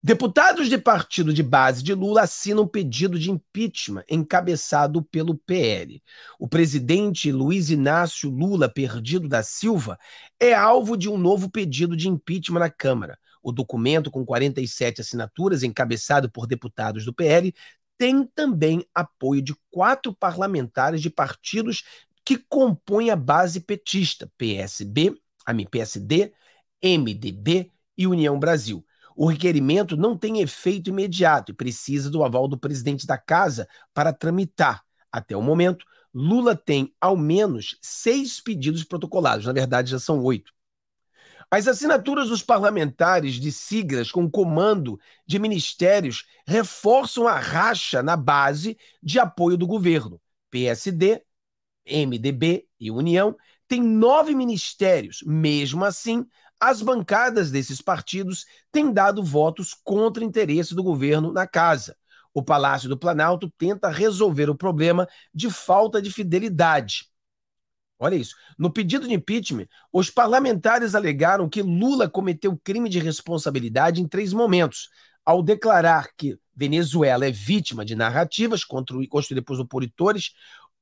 Deputados de partido de base de Lula assinam pedido de impeachment encabeçado pelo PL. O presidente Luiz Inácio Lula Perdido da Silva é alvo de um novo pedido de impeachment na Câmara. O documento, com 47 assinaturas, encabeçado por deputados do PL, tem também apoio de quatro parlamentares de partidos que compõem a base petista: PSB, a PSD, MDB e União Brasil. O requerimento não tem efeito imediato e precisa do aval do presidente da casa para tramitar. Até o momento, Lula tem ao menos seis pedidos protocolados, na verdade já são oito. As assinaturas dos parlamentares de siglas com comando de ministérios reforçam a racha na base de apoio do governo. PSD, MDB e União têm nove ministérios. Mesmo assim, as bancadas desses partidos têm dado votos contra interesse do governo na casa. O Palácio do Planalto tenta resolver o problema de falta de fidelidade. Olha isso. No pedido de impeachment, os parlamentares alegaram que Lula cometeu crime de responsabilidade em três momentos, ao declarar que Venezuela é vítima de narrativas construídas por opositores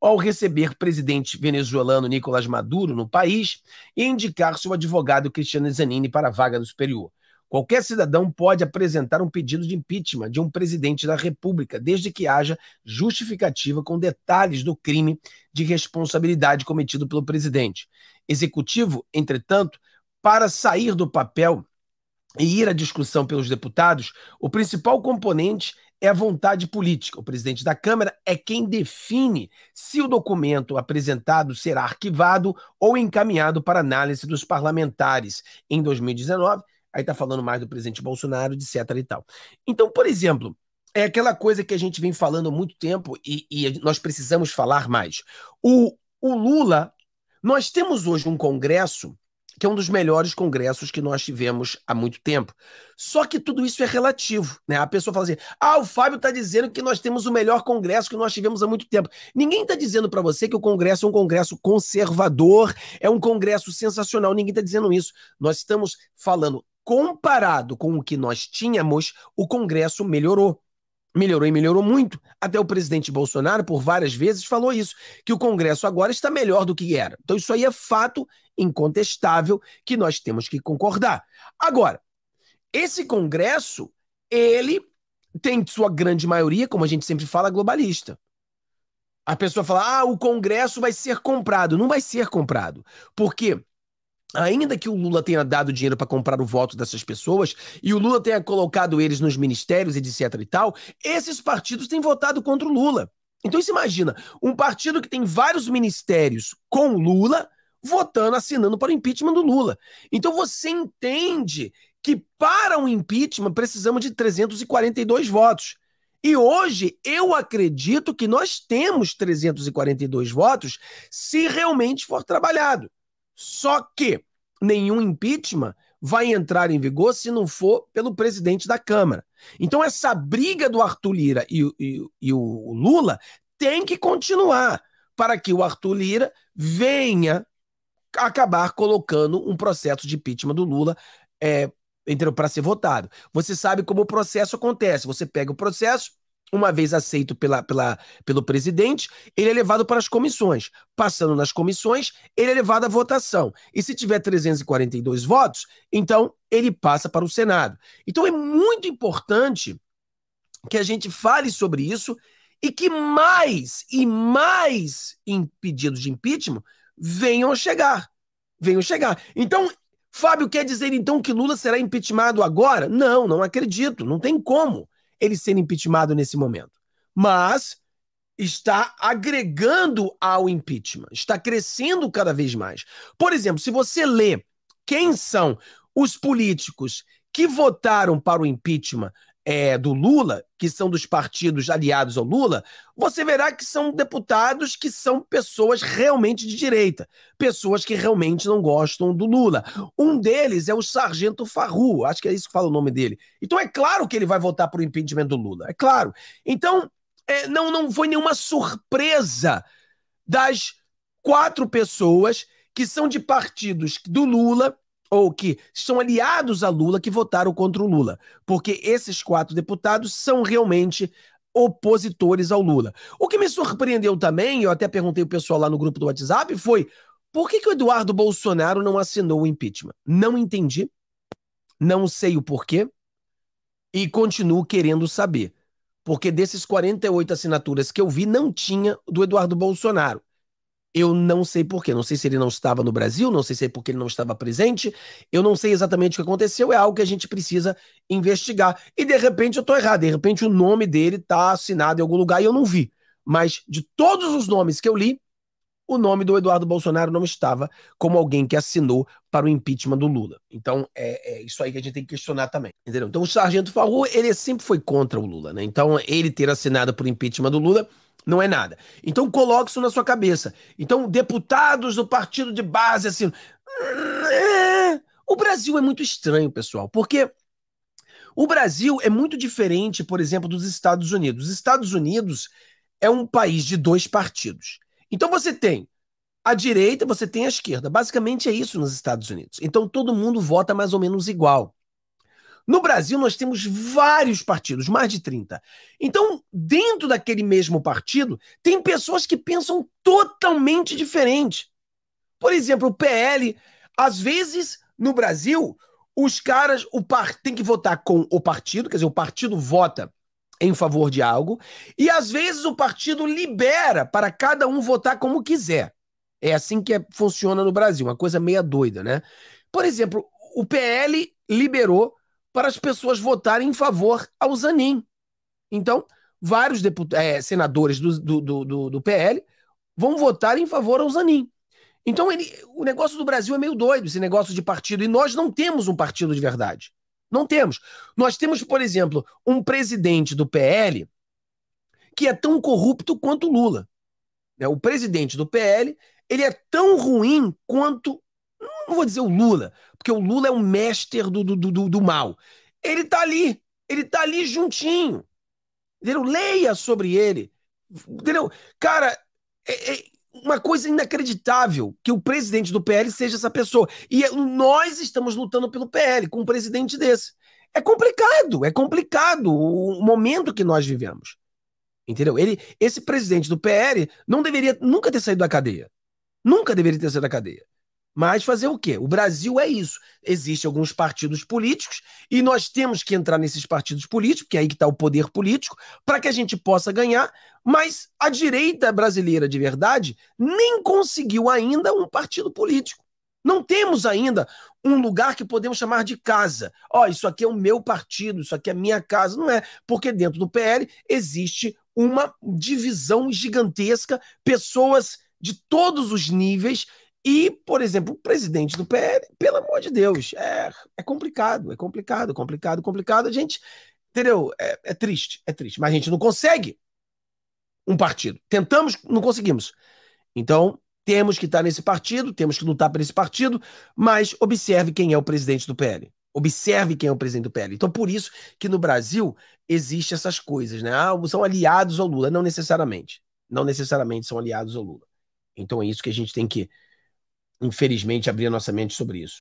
ao receber o presidente venezuelano Nicolás Maduro no país e indicar seu advogado Cristiano Zanini para a vaga do Superior. Qualquer cidadão pode apresentar um pedido de impeachment de um presidente da República, desde que haja justificativa com detalhes do crime de responsabilidade cometido pelo presidente. Executivo, entretanto, para sair do papel e ir à discussão pelos deputados, o principal componente é a vontade política. O presidente da Câmara é quem define se o documento apresentado será arquivado ou encaminhado para análise dos parlamentares. Em 2019, aí está falando mais do presidente Bolsonaro, etc. e tal. Então, por exemplo, é aquela coisa que a gente vem falando há muito tempo e, e nós precisamos falar mais. O, o Lula, nós temos hoje um Congresso que é um dos melhores congressos que nós tivemos há muito tempo. Só que tudo isso é relativo, né? A pessoa fala assim: ah, o Fábio está dizendo que nós temos o melhor congresso que nós tivemos há muito tempo. Ninguém está dizendo para você que o congresso é um congresso conservador, é um congresso sensacional. Ninguém está dizendo isso. Nós estamos falando comparado com o que nós tínhamos, o congresso melhorou melhorou e melhorou muito. Até o presidente Bolsonaro, por várias vezes, falou isso, que o Congresso agora está melhor do que era. Então, isso aí é fato incontestável que nós temos que concordar. Agora, esse Congresso, ele tem sua grande maioria, como a gente sempre fala, globalista. A pessoa fala, ah, o Congresso vai ser comprado. Não vai ser comprado. Por quê? Porque ainda que o Lula tenha dado dinheiro para comprar o voto dessas pessoas e o Lula tenha colocado eles nos ministérios, etc e tal, esses partidos têm votado contra o Lula. Então se imagina, um partido que tem vários ministérios com o Lula votando, assinando para o impeachment do Lula. Então você entende que para o impeachment precisamos de 342 votos. E hoje eu acredito que nós temos 342 votos se realmente for trabalhado. Só que nenhum impeachment vai entrar em vigor se não for pelo presidente da Câmara. Então, essa briga do Arthur Lira e, e, e o Lula tem que continuar para que o Arthur Lira venha acabar colocando um processo de impeachment do Lula é, para ser votado. Você sabe como o processo acontece. Você pega o processo, uma vez aceito pela, pela, pelo presidente, ele é levado para as comissões. Passando nas comissões, ele é levado à votação. E se tiver 342 votos, então ele passa para o Senado. Então é muito importante que a gente fale sobre isso e que mais e mais pedidos de impeachment venham chegar. Venham chegar. Então, Fábio quer dizer então que Lula será impeachmentado agora? Não, não acredito, não tem como ele ser impeachmentado nesse momento. Mas está agregando ao impeachment, está crescendo cada vez mais. Por exemplo, se você lê quem são os políticos que votaram para o impeachment é, do Lula, que são dos partidos aliados ao Lula, você verá que são deputados que são pessoas realmente de direita, pessoas que realmente não gostam do Lula. Um deles é o Sargento Farru, acho que é isso que fala o nome dele. Então é claro que ele vai votar para o impedimento do Lula, é claro. Então, é, não, não foi nenhuma surpresa das quatro pessoas que são de partidos do Lula ou que são aliados a Lula que votaram contra o Lula, porque esses quatro deputados são realmente opositores ao Lula. O que me surpreendeu também, eu até perguntei o pessoal lá no grupo do WhatsApp, foi por que, que o Eduardo Bolsonaro não assinou o impeachment? Não entendi, não sei o porquê e continuo querendo saber, porque desses 48 assinaturas que eu vi, não tinha do Eduardo Bolsonaro. Eu não sei porquê. Não sei se ele não estava no Brasil, não sei se é porque ele não estava presente. Eu não sei exatamente o que aconteceu. É algo que a gente precisa investigar. E de repente eu estou errado. De repente o nome dele está assinado em algum lugar e eu não vi. Mas de todos os nomes que eu li, o nome do Eduardo Bolsonaro não estava como alguém que assinou para o impeachment do Lula. Então é, é isso aí que a gente tem que questionar também, entendeu? Então o Sargento Farru, ele sempre foi contra o Lula, né? Então ele ter assinado para o impeachment do Lula não é nada. Então coloque isso na sua cabeça. Então, deputados do partido de base, assim. O Brasil é muito estranho, pessoal, porque o Brasil é muito diferente, por exemplo, dos Estados Unidos. Os Estados Unidos é um país de dois partidos. Então você tem a direita, você tem a esquerda. Basicamente é isso nos Estados Unidos. Então todo mundo vota mais ou menos igual. No Brasil, nós temos vários partidos, mais de 30. Então, dentro daquele mesmo partido, tem pessoas que pensam totalmente diferente. Por exemplo, o PL, às vezes, no Brasil, os caras o par, tem que votar com o partido, quer dizer, o partido vota em favor de algo, e às vezes o partido libera para cada um votar como quiser. É assim que é, funciona no Brasil, uma coisa meia doida, né? Por exemplo, o PL liberou para as pessoas votarem em favor ao Zanin. Então, vários é, senadores do, do, do, do, PL vão votar em favor ao Zanin. Então, ele, o negócio do Brasil é meio doido, esse negócio de partido. E nós não temos um partido de verdade. Não temos. Nós temos, por exemplo, um presidente do PL que é tão corrupto quanto Lula. Né, o presidente do PL ele é tão ruim quanto não vou dizer o Lula, porque o Lula é um mestre do, do, do, do mal. Ele tá ali, ele tá ali juntinho. Entendeu? Leia sobre ele. Entendeu? Cara, é, é uma coisa inacreditável que o presidente do PL seja essa pessoa. E é, nós estamos lutando pelo PL com um presidente desse. É complicado, é complicado o momento que nós vivemos. Entendeu? Ele, esse presidente do PL não deveria nunca ter saído da cadeia. Nunca deveria ter saído da cadeia. Mas fazer o quê? O Brasil é isso. Existem alguns partidos políticos e nós temos que entrar nesses partidos políticos, que é aí que está o poder político, para que a gente possa ganhar. Mas a direita brasileira de verdade nem conseguiu ainda um partido político. Não temos ainda um lugar que podemos chamar de casa. Ó, oh, isso aqui é o meu partido, isso aqui é a minha casa. Não é, porque dentro do PL existe uma divisão gigantesca, pessoas de todos os níveis e, por exemplo, o presidente do PL, pelo amor de Deus, é, é complicado, é complicado, complicado, complicado. A gente, entendeu? É, é triste, é triste. Mas a gente não consegue um partido. Tentamos, não conseguimos. Então, temos que estar nesse partido, temos que lutar por esse partido, mas observe quem é o presidente do PL. Observe quem é o presidente do PL. Então, por isso que no Brasil existem essas coisas, né? Ah, são aliados ao Lula. Não necessariamente. Não necessariamente são aliados ao Lula. Então, é isso que a gente tem que infelizmente, abrir a nossa mente sobre isso.